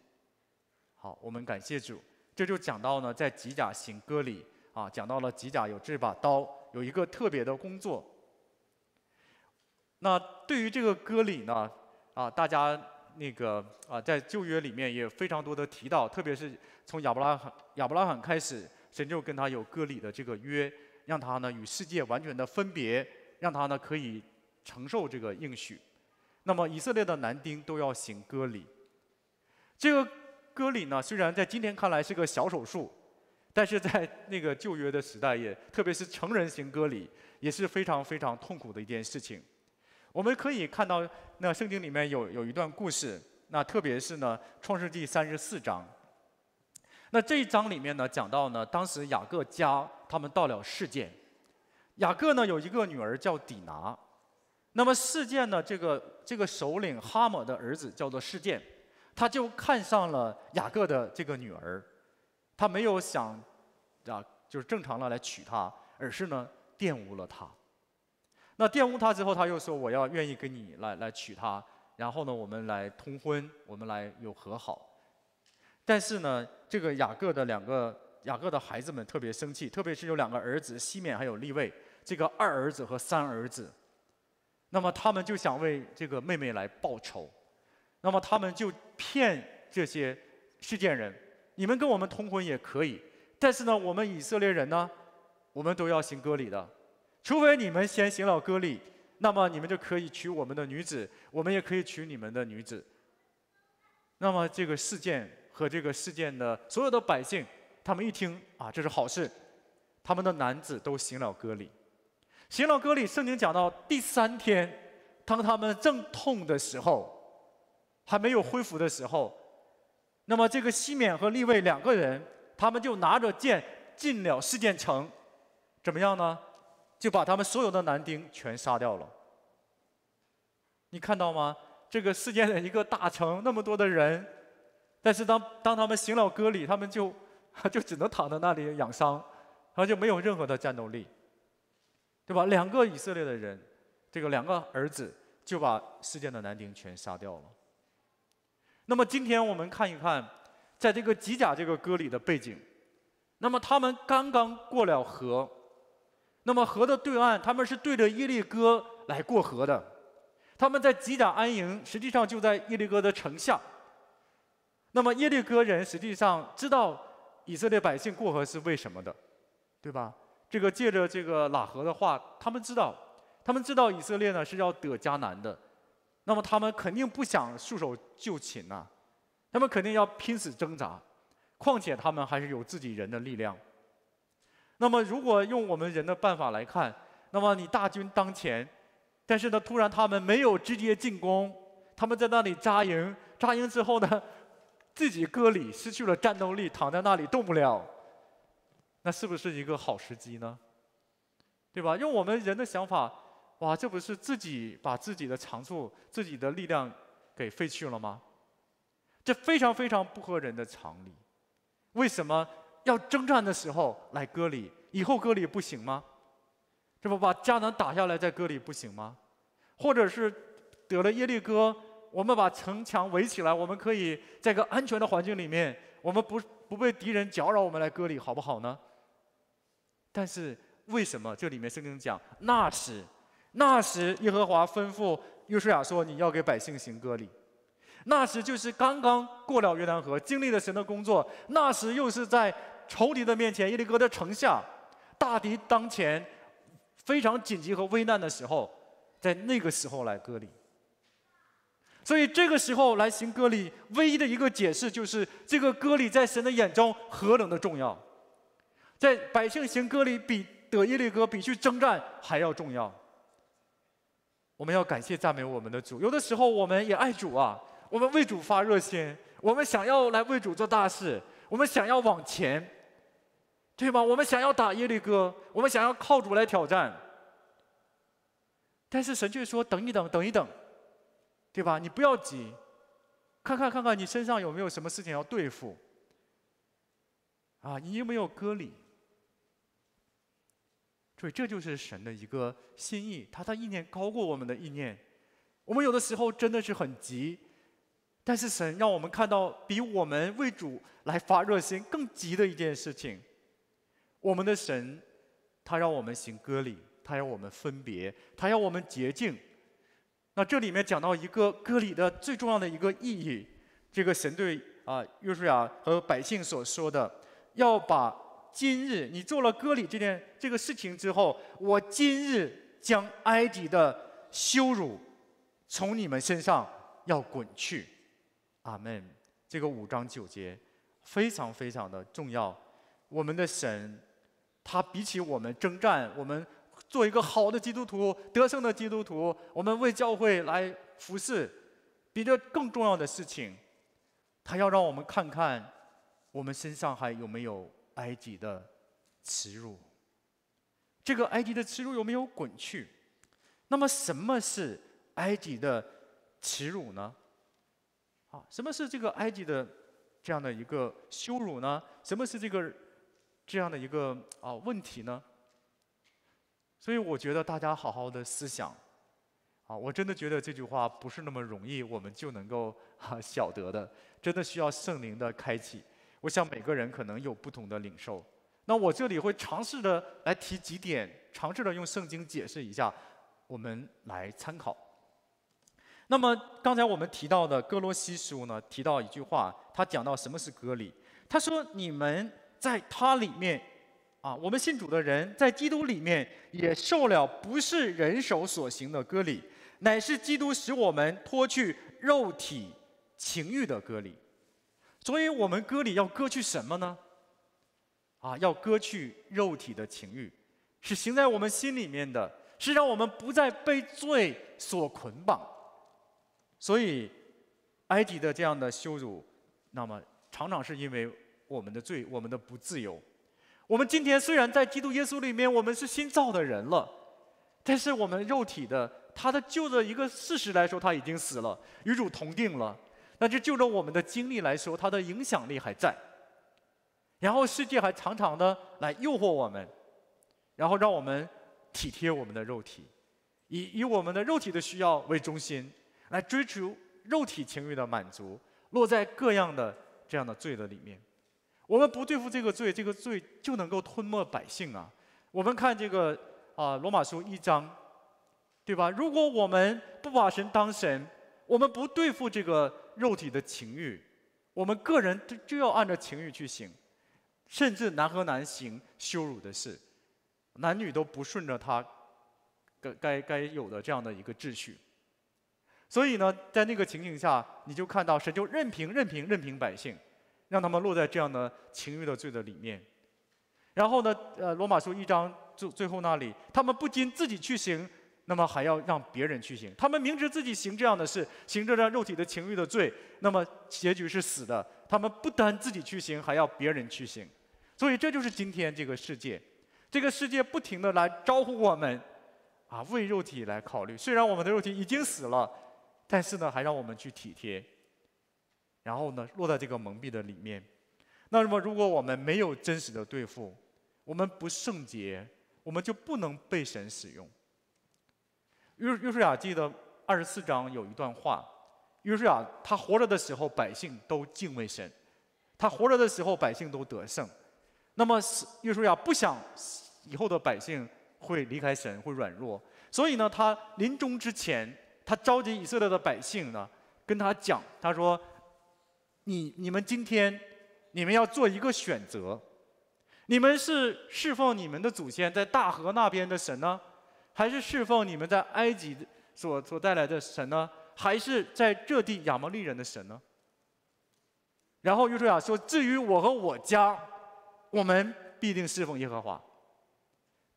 好，我们感谢主。这就讲到呢，在吉甲行歌里，啊，讲到了吉甲有这把刀，有一个特别的工作。那对于这个歌里呢，啊，大家。那个啊，在旧约里面也非常多的提到，特别是从亚伯拉罕亚伯拉罕开始，神就跟他有割礼的这个约，让他呢与世界完全的分别，让他呢可以承受这个应许。那么以色列的男丁都要行割礼，这个割礼呢虽然在今天看来是个小手术，但是在 那个旧约的时代，也特别是成人行割礼也是非常非常痛苦的一件事情。我们可以看到，那圣经里面有有一段故事，那特别是呢，创世纪》三十四章。那这一章里面呢，讲到呢，当时雅各家他们到了事件，雅各呢有一个女儿叫底拿，那么事件呢这个这个首领哈姆的儿子叫做事件，他就看上了雅各的这个女儿，他没有想，啊，就是正常的来娶她，而是呢玷污了她。那玷污他之后，他又说我要愿意跟你来来娶她，然后呢，我们来通婚，我们来有和好。但是呢，这个雅各的两个雅各的孩子们特别生气，特别是有两个儿子西缅还有利位，这个二儿子和三儿子，那么他们就想为这个妹妹来报仇，那么他们就骗这些事件人，你们跟我们通婚也可以，但是呢，我们以色列人呢，我们都要行割礼的。除非你们先行了割礼，那么你们就可以娶我们的女子，我们也可以娶你们的女子。那么这个事件和这个事件的所有的百姓，他们一听啊，这是好事，他们的男子都行了割礼。行了割礼，圣经讲到第三天，当他们正痛的时候，还没有恢复的时候，那么这个西缅和利位两个人，他们就拿着剑进了事件城，怎么样呢？就把他们所有的男丁全杀掉了。你看到吗？这个世界的一个大城，那么多的人，但是当当他们行了割礼，他们就 就只能躺在那里养伤，然后就没有任何的战斗力，对吧？两个以色列的人，这个两个儿子就把世间的男丁全杀掉了。那么今天我们看一看，在这个基甲这个割礼的背景，那么他们刚刚过了河。那么河的对岸，他们是对着耶利哥来过河的，他们在吉甲安营，实际上就在耶利哥的城下。那么耶利哥人实际上知道以色列百姓过河是为什么的，对吧？这个借着这个喇合的话，他们知道，他们知道以色列呢是要得迦南的，那么他们肯定不想束手就擒呐，他们肯定要拼死挣扎，况且他们还是有自己人的力量。那么，如果用我们人的办法来看，那么你大军当前，但是呢，突然他们没有直接进攻，他们在那里扎营，扎营之后呢，自己割礼，失去了战斗力，躺在那里动不了，那是不是一个好时机呢？对吧？用我们人的想法，哇，这不是自己把自己的长处、自己的力量给废去了吗？这非常非常不合人的常理，为什么？要征战的时候来割礼，以后割礼不行吗？这不把迦南打下来再割礼不行吗？或者是得了耶利哥，我们把城墙围起来，我们可以在一个安全的环境里面，我们不不被敌人搅扰，我们来割礼好不好呢？但是为什么这里面圣经讲那时，那时耶和华吩咐约书亚说：“你要给百姓行割礼。”那时就是刚刚过了约旦河，经历了神的工作。那时又是在。仇敌的面前，耶利哥的城下，大敌当前，非常紧急和危难的时候，在那个时候来割礼。所以这个时候来行割礼，唯一的一个解释就是这个割礼在神的眼中何等的重要，在百姓行割礼比得耶利哥比去征战还要重要。我们要感谢赞美我们的主，有的时候我们也爱主啊，我们为主发热心，我们想要来为主做大事，我们想要往前。对吗？我们想要打耶律哥，我们想要靠主来挑战。但是神却说：“等一等，等一等，对吧？你不要急，看看看看，你身上有没有什么事情要对付？啊，你有没有割礼？所以这就是神的一个心意，他的意念高过我们的意念。我们有的时候真的是很急，但是神让我们看到比我们为主来发热心更急的一件事情。”我们的神，他让我们行割礼，他要我们分别，他要我们洁净。那这里面讲到一个割礼的最重要的一个意义，这个神对啊约书亚和百姓所说的，要把今日你做了割礼这件这个事情之后，我今日将埃及的羞辱从你们身上要滚去。阿门。这个五章九节非常非常的重要，我们的神。他比起我们征战，我们做一个好的基督徒，得胜的基督徒，我们为教会来服侍，比这更重要的事情，他要让我们看看我们身上还有没有埃及的耻辱，这个埃及的耻辱有没有滚去？那么什么是埃及的耻辱呢？啊，什么是这个埃及的这样的一个羞辱呢？什么是这个？这样的一个啊问题呢，所以我觉得大家好好的思想，啊，我真的觉得这句话不是那么容易我们就能够晓得的，真的需要圣灵的开启。我想每个人可能有不同的领受。那我这里会尝试的来提几点，尝试的用圣经解释一下，我们来参考。那么刚才我们提到的哥罗西书呢，提到一句话，他讲到什么是割礼，他说你们。在它里面，啊，我们信主的人在基督里面也受了不是人手所行的割礼，乃是基督使我们脱去肉体情欲的割礼。所以我们割礼要割去什么呢？啊，要割去肉体的情欲，是行在我们心里面的是让我们不再被罪所捆绑。所以埃及的这样的羞辱，那么常常是因为。我们的罪，我们的不自由。我们今天虽然在基督耶稣里面，我们是新造的人了，但是我们肉体的，它的就着一个事实来说，它已经死了，与主同定了。那就就着我们的经历来说，它的影响力还在。然后世界还常常的来诱惑我们，然后让我们体贴我们的肉体，以以我们的肉体的需要为中心，来追求肉体情欲的满足，落在各样的这样的罪的里面。我们不对付这个罪，这个罪就能够吞没百姓啊！我们看这个啊，《罗马书》一章，对吧？如果我们不把神当神，我们不对付这个肉体的情欲，我们个人就就要按照情欲去行，甚至男和男行羞辱的事，男女都不顺着他该该该有的这样的一个秩序。所以呢，在那个情形下，你就看到神就任凭任凭任凭百姓。让他们落在这样的情欲的罪的里面，然后呢，呃，罗马书一章最最后那里，他们不仅自己去行，那么还要让别人去行。他们明知自己行这样的事，行这样肉体的情欲的罪，那么结局是死的。他们不单自己去行，还要别人去行，所以这就是今天这个世界，这个世界不停的来招呼我们，啊，为肉体来考虑。虽然我们的肉体已经死了，但是呢，还让我们去体贴。然后呢，落在这个蒙蔽的里面。那么，如果我们没有真实的对付，我们不圣洁，我们就不能被神使用。约约书亚记得二十四章有一段话：约书亚他活着的时候，百姓都敬畏神；他活着的时候，百姓都得胜。那么，约书亚不想以后的百姓会离开神，会软弱，所以呢，他临终之前，他召集以色列的百姓呢，跟他讲，他说。你你们今天，你们要做一个选择，你们是侍奉你们的祖先在大河那边的神呢，还是侍奉你们在埃及所所带来的神呢，还是在这地亚摩利人的神呢？然后约书亚说：“至于我和我家，我们必定侍奉耶和华。”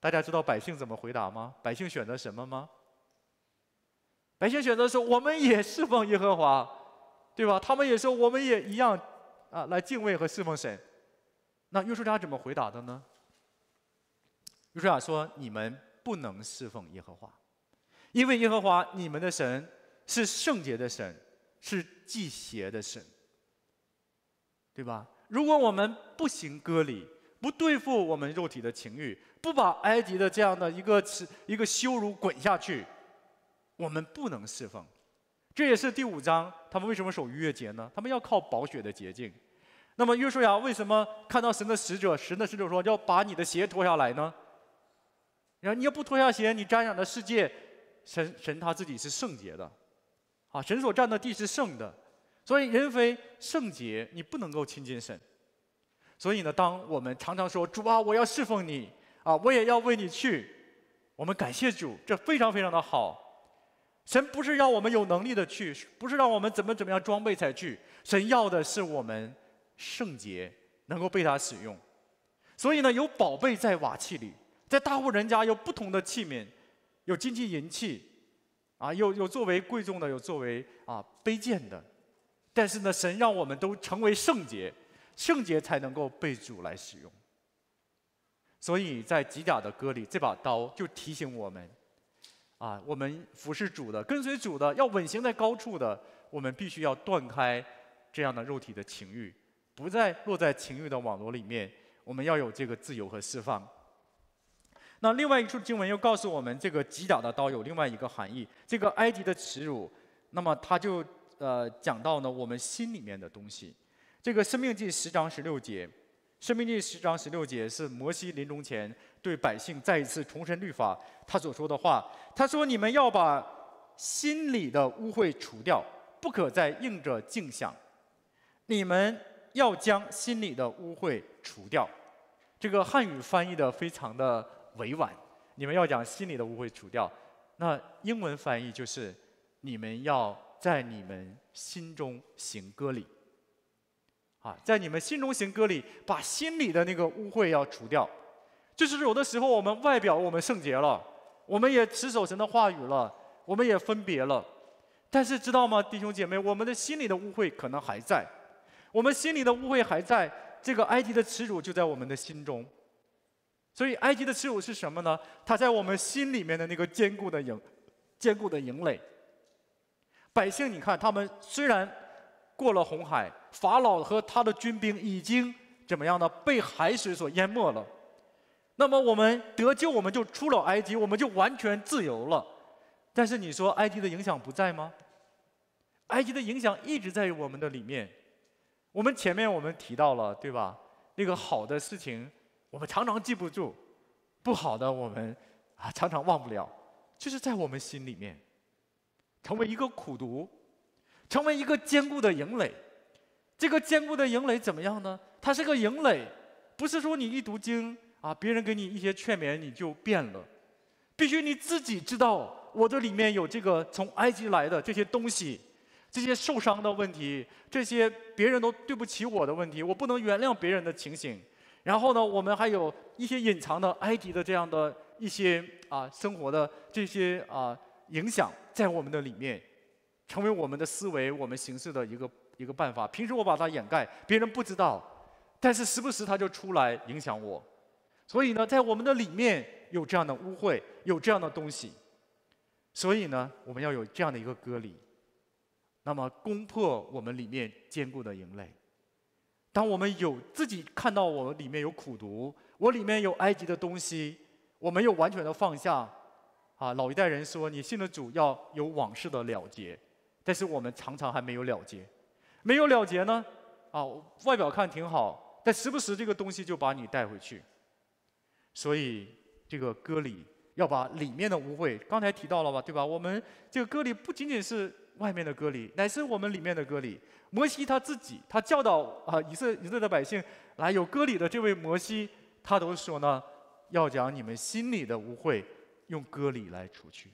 大家知道百姓怎么回答吗？百姓选择什么吗？百姓选择说：“我们也侍奉耶和华。”对吧？他们也说，我们也一样啊，来敬畏和侍奉神。那约书亚怎么回答的呢？约书亚说：“你们不能侍奉耶和华，因为耶和华你们的神是圣洁的神，是祭邪的神。对吧？如果我们不行割礼，不对付我们肉体的情欲，不把埃及的这样的一个一个羞辱滚下去，我们不能侍奉。”这也是第五章，他们为什么守逾越节呢？他们要靠宝血的洁净。那么约书亚为什么看到神的使者？神的使者说要把你的鞋脱下来呢？然后你要不脱下鞋，你沾染了世界。神神他自己是圣洁的，啊，神所占的地是圣的，所以人非圣洁，你不能够亲近神。所以呢，当我们常常说主啊，我要侍奉你啊，我也要为你去，我们感谢主，这非常非常的好。神不是要我们有能力的去，不是让我们怎么怎么样装备才去。神要的是我们圣洁，能够被他使用。所以呢，有宝贝在瓦器里，在大户人家有不同的器皿，有金器银器，啊，有有作为贵重的，有作为啊卑贱的。但是呢，神让我们都成为圣洁，圣洁才能够被主来使用。所以在吉甲的歌里，这把刀就提醒我们。啊，我们服侍主的，跟随主的，要稳行在高处的，我们必须要断开这样的肉体的情欲，不再落在情欲的网络里面。我们要有这个自由和释放。那另外一处经文又告诉我们，这个击打的刀有另外一个含义，这个埃及的耻辱。那么他就呃讲到呢，我们心里面的东西，这个生命记十章十六节。《生命第十章十六节是摩西临终前对百姓再一次重申律法，他所说的话。他说：“你们要把心里的污秽除掉，不可再应着镜像。你们要将心里的污秽除掉。”这个汉语翻译的非常的委婉，你们要将心里的污秽除掉。那英文翻译就是：“你们要在你们心中行割礼。”啊，在你们心中行割礼，把心里的那个污秽要除掉。就是有的时候我们外表我们圣洁了，我们也持守神的话语了，我们也分别了，但是知道吗，弟兄姐妹，我们的心里的污秽可能还在。我们心里的污秽还在，这个埃及的耻辱就在我们的心中。所以，埃及的耻辱是什么呢？它在我们心里面的那个坚固的营、坚固的营垒。百姓，你看他们虽然过了红海。法老和他的军兵已经怎么样呢？被海水所淹没了。那么我们得救，我们就出了埃及，我们就完全自由了。但是你说埃及的影响不在吗？埃及的影响一直在于我们的里面。我们前面我们提到了，对吧？那个好的事情我们常常记不住，不好的我们啊常常忘不了，就是在我们心里面，成为一个苦毒，成为一个坚固的营垒。这个坚固的营垒怎么样呢？它是个营垒，不是说你一读经啊，别人给你一些劝勉你就变了，必须你自己知道，我这里面有这个从埃及来的这些东西，这些受伤的问题，这些别人都对不起我的问题，我不能原谅别人的情形。然后呢，我们还有一些隐藏的埃及的这样的一些啊生活的这些啊影响在我们的里面，成为我们的思维、我们形式的一个。一个办法，平时我把它掩盖，别人不知道，但是时不时它就出来影响我。所以呢，在我们的里面有这样的污秽，有这样的东西。所以呢，我们要有这样的一个隔离，那么攻破我们里面坚固的营垒。当我们有自己看到我里面有苦毒，我里面有埃及的东西，我没有完全的放下。啊，老一代人说，你信的主要有往事的了结，但是我们常常还没有了结。没有了结呢？啊，外表看挺好，但时不时这个东西就把你带回去。所以这个割礼要把里面的污秽，刚才提到了吧，对吧？我们这个割礼不仅仅是外面的割礼，乃是我们里面的割礼。摩西他自己，他教导啊以色以色列的百姓，来有割礼的这位摩西，他都说呢，要讲你们心里的污秽，用割礼来除去。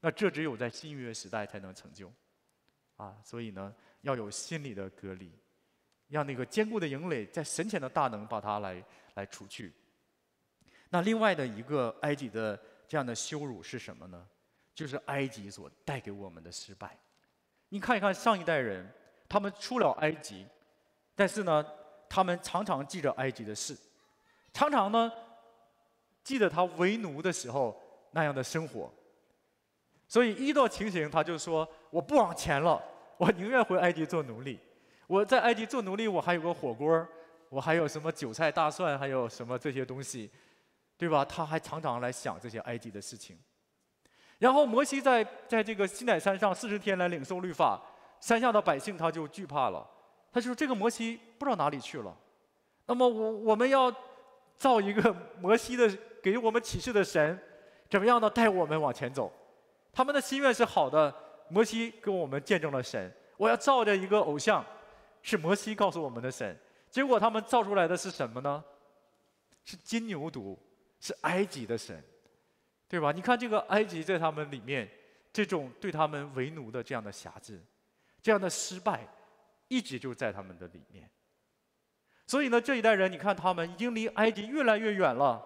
那这只有在新约时代才能成就，啊，所以呢。要有心理的隔离，让那个坚固的营垒在神前的大能把它来来除去。那另外的一个埃及的这样的羞辱是什么呢？就是埃及所带给我们的失败。你看一看上一代人，他们出了埃及，但是呢，他们常常记着埃及的事，常常呢，记得他为奴的时候那样的生活。所以遇到情形，他就说：“我不往前了。”我宁愿回埃及做奴隶，我在埃及做奴隶，我还有个火锅我还有什么韭菜、大蒜，还有什么这些东西，对吧？他还常常来想这些埃及的事情。然后摩西在在这个西奈山上四十天来领受律法，山下的百姓他就惧怕了，他就说这个摩西不知道哪里去了。那么我我们要造一个 摩西的给我们启示的神，怎么样呢？带我们往前走。他们的心愿是好的。摩西跟我们见证了神，我要造着一个偶像，是摩西告诉我们的神，结果他们造出来的是什么呢？是金牛犊，是埃及的神，对吧？你看这个埃及在他们里面，这种对他们为奴的这样的辖制，这样的失败，一直就在他们的里面。所以呢，这一代人你看他们已经离埃及越来越远了，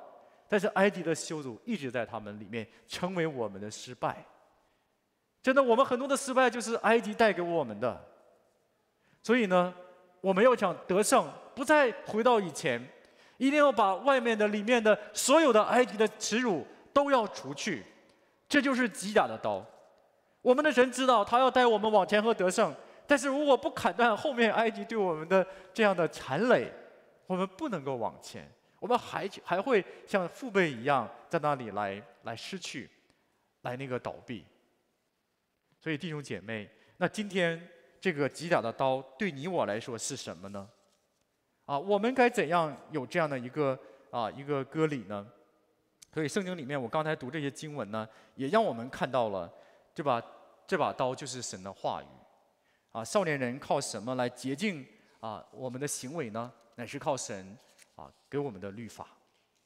但是埃及的羞辱一直在他们里面，成为我们的失败。真的，我们很多的失败就是埃及带给我们的。所以呢，我们要讲得胜，不再回到以前，一定要把外面的、里面的所有的埃及的耻辱都要除去。这就是机甲的刀。我们的神知道，他要带我们往前和得胜，但是如果不砍断后面埃及对我们的这样的残垒，我们不能够往前，我们还还会像父辈一样在那里来来失去，来那个倒闭。所以，弟兄姐妹，那今天这个极短的刀对你我来说是什么呢？啊，我们该怎样有这样的一个啊一个割礼呢？所以，圣经里面我刚才读这些经文呢，也让我们看到了，这把这把刀就是神的话语啊。少年人靠什么来洁净啊我们的行为呢？乃是靠神啊给我们的律法，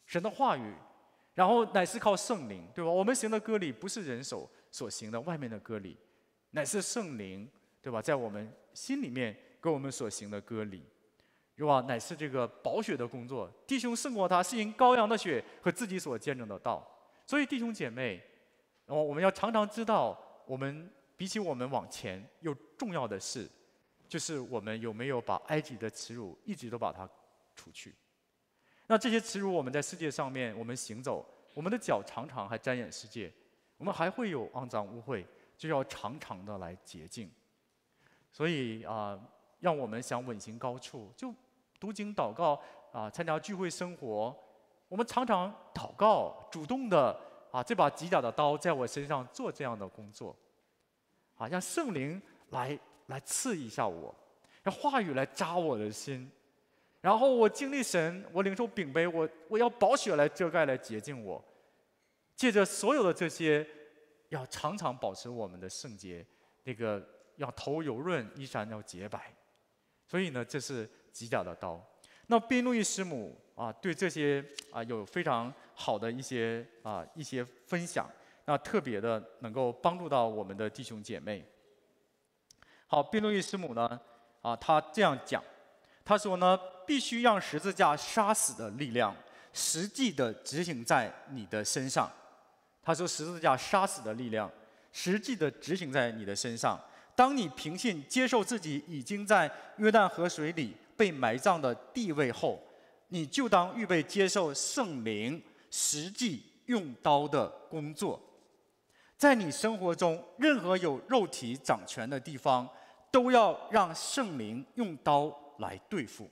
神的话语，然后乃是靠圣灵，对吧？我们行的割礼不是人手所行的外面的割礼。乃是圣灵，对吧？在我们心里面给我们所行的割礼，是吧？乃是这个保血的工作。弟兄胜过他，是因羔羊的血和自己所见证的道。所以弟兄姐妹，哦，我们要常常知道，我们比起我们往前又重要的是，就是我们有没有把埃及的耻辱一直都把它除去。那这些耻辱，我们在世界上面我们行走，我们的脚常常还沾染世界，我们还会有肮脏污秽。就要常常的来洁净，所以啊，让我们想稳行高处，就读经祷告啊，参加聚会生活，我们常常祷告，主动的啊，这把极甲的刀在我身上做这样的工作，啊，让圣灵来来刺一下我，让话语来扎我的心，然后我经历神，我领受饼杯，我我要宝血来遮盖来洁净我，借着所有的这些。要常常保持我们的圣洁，那个要头油润，衣衫要洁白。所以呢，这是指甲的刀。那宾路易师母啊，对这些啊有非常好的一些啊一些分享，那特别的能够帮助到我们的弟兄姐妹。好，宾路易师母呢啊，他这样讲，他说呢，必须让十字架杀死的力量实际的执行在你的身上。他说：“十字架杀死的力量，实际的执行在你的身上。当你平静接受自己已经在约旦河水里被埋葬的地位后，你就当预备接受圣灵实际用刀的工作。在你生活中，任何有肉体掌权的地方，都要让圣灵用刀来对付。”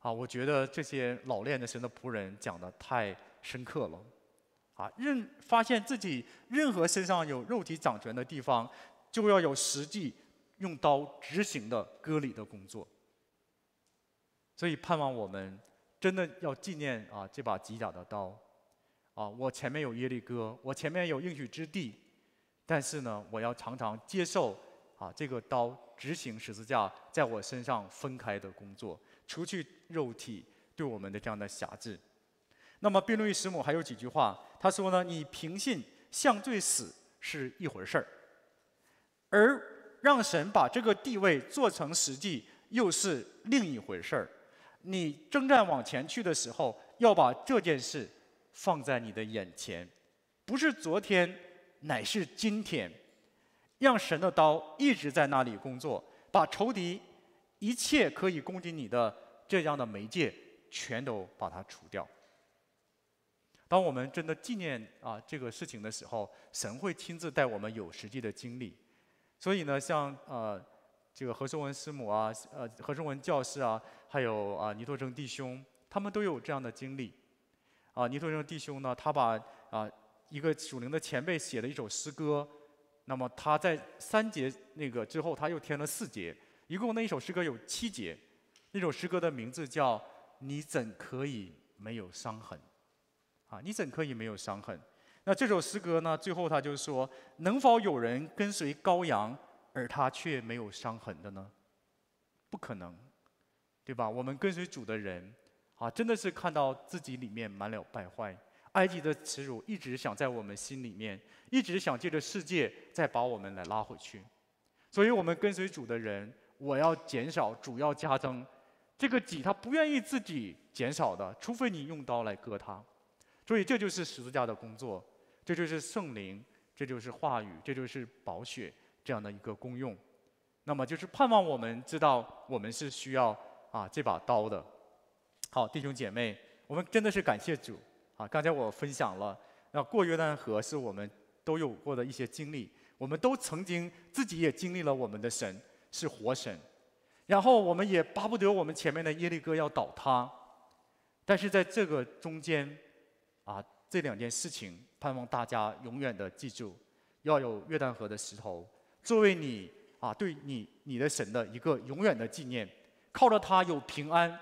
啊，我觉得这些老练的神的仆人讲的太深刻了。啊，任发现自己任何身上有肉体掌权的地方，就要有实际用刀执行的割礼的工作。所以盼望我们真的要纪念啊这把极甲的刀，啊我前面有耶利哥，我前面有应许之地，但是呢，我要常常接受啊这个刀执行十字架在我身上分开的工作，除去肉体对我们的这样的辖制。那么，宾路易十母还有几句话。他说呢：“你凭信向罪死是一回事儿，而让神把这个地位做成实际又是另一回事儿。你征战往前去的时候，要把这件事放在你的眼前，不是昨天，乃是今天。让神的刀一直在那里工作，把仇敌一切可以攻击你的这样的媒介全都把它除掉。”当我们真的纪念啊这个事情的时候，神会亲自带我们有实际的经历。所以呢，像呃这个何书文师母啊，呃何书文教师啊，还有啊倪托生弟兄，他们都有这样的经历。啊，倪托生弟兄呢，他把啊一个属灵的前辈写的一首诗歌，那么他在三节那个之后，他又添了四节，一共那一首诗歌有七节。那首诗歌的名字叫《你怎可以没有伤痕》。啊，你怎可以没有伤痕？那这首诗歌呢？最后他就说：“能否有人跟随羔羊，而他却没有伤痕的呢？不可能，对吧？我们跟随主的人啊，真的是看到自己里面满了败坏。埃及的耻辱一直想在我们心里面，一直想借着世界再把我们来拉回去。所以，我们跟随主的人，我要减少，主要加增。这个己他不愿意自己减少的，除非你用刀来割他。”注意，这就是十字架的工作，这就是圣灵，这就是话语，这就是宝血这样的一个功用。那么就是盼望我们知道，我们是需要啊这把刀的。好，弟兄姐妹，我们真的是感谢主啊！刚才我分享了，那过约旦河是我们都有过的一些经历，我们都曾经自己也经历了我们的神是活神，然后我们也巴不得我们前面的耶利哥要倒塌，但是在这个中间。啊，这两件事情，盼望大家永远的记住，要有约旦河的石头，作为你啊，对你你的神的一个永远的纪念，靠着它有平安，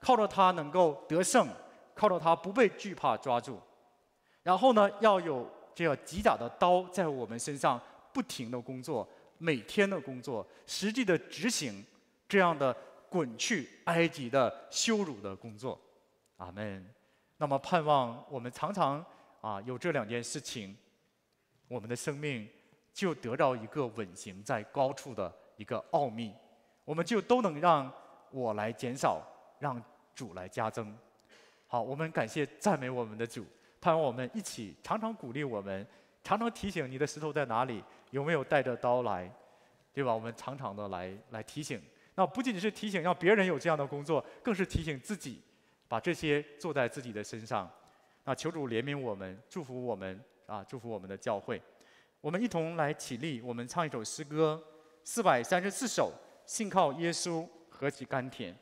靠着它能够得胜，靠着它不被惧怕抓住。然后呢，要有这几甲的刀在我们身上不停的工作，每天的工作，实际的执行这样的滚去埃及的羞辱的工作。阿门。那么盼望我们常常啊有这两件事情，我们的生命就得到一个稳行在高处的一个奥秘，我们就都能让我来减少，让主来加增。好，我们感谢赞美我们的主，盼望我们一起常常鼓励我们，常常提醒你的石头在哪里，有没有带着刀来，对吧？我们常常的来来提醒，那不仅仅是提醒让别人有这样的工作，更是提醒自己。把这些做在自己的身上，那求主怜悯我们，祝福我们，啊，祝福我们的教会。我们一同来起立，我们唱一首诗歌，《四百三十四首信靠耶稣何其甘甜》。